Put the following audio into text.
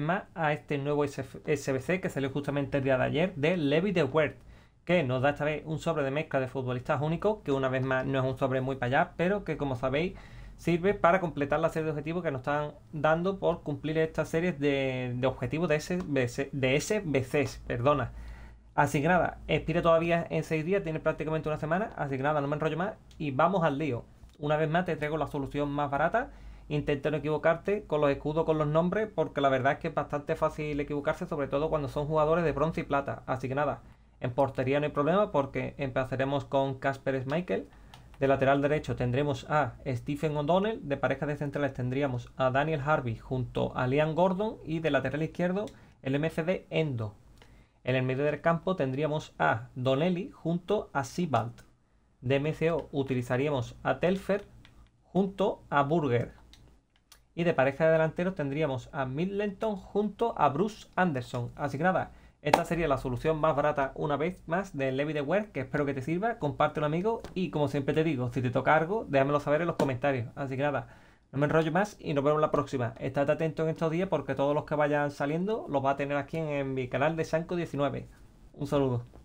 más a este nuevo SBC que salió justamente el día de ayer de Levi de Word que nos da esta vez un sobre de mezcla de futbolistas únicos, que una vez más no es un sobre muy para allá, pero que como sabéis sirve para completar la serie de objetivos que nos están dando por cumplir esta serie de, objetivos de, SBC, de SBCs. Perdona. Así que nada, expira todavía en seis días, tiene prácticamente una semana, así que nada, no me enrollo más y vamos al lío. Una vez más te traigo la solución más barata intenta no equivocarte con los escudos, con los nombres, porque la verdad es que es bastante fácil equivocarse, sobre todo cuando son jugadores de bronce y plata. Así que nada, en portería no hay problema porque empezaremos con Casper Michael De lateral derecho tendremos a Stephen O'Donnell, de pareja de centrales tendríamos a Daniel Harvey junto a Liam Gordon y de lateral izquierdo el MCD Endo. En el medio del campo tendríamos a Donnelly junto a Sibald. De MCO utilizaríamos a Telfer junto a Burger, y de pareja de delanteros tendríamos a Middleton junto a Bruce Anderson. Así que nada, esta sería la solución más barata una vez más de Levy de Ware, que espero que te sirva, Comparte un amigo y como siempre te digo, si te toca algo, déjamelo saber en los comentarios. Así que nada, no me enrollo más y nos vemos la próxima. Estate atento en estos días porque todos los que vayan saliendo los va a tener aquí en, mi canal de Sanco 19. Un saludo.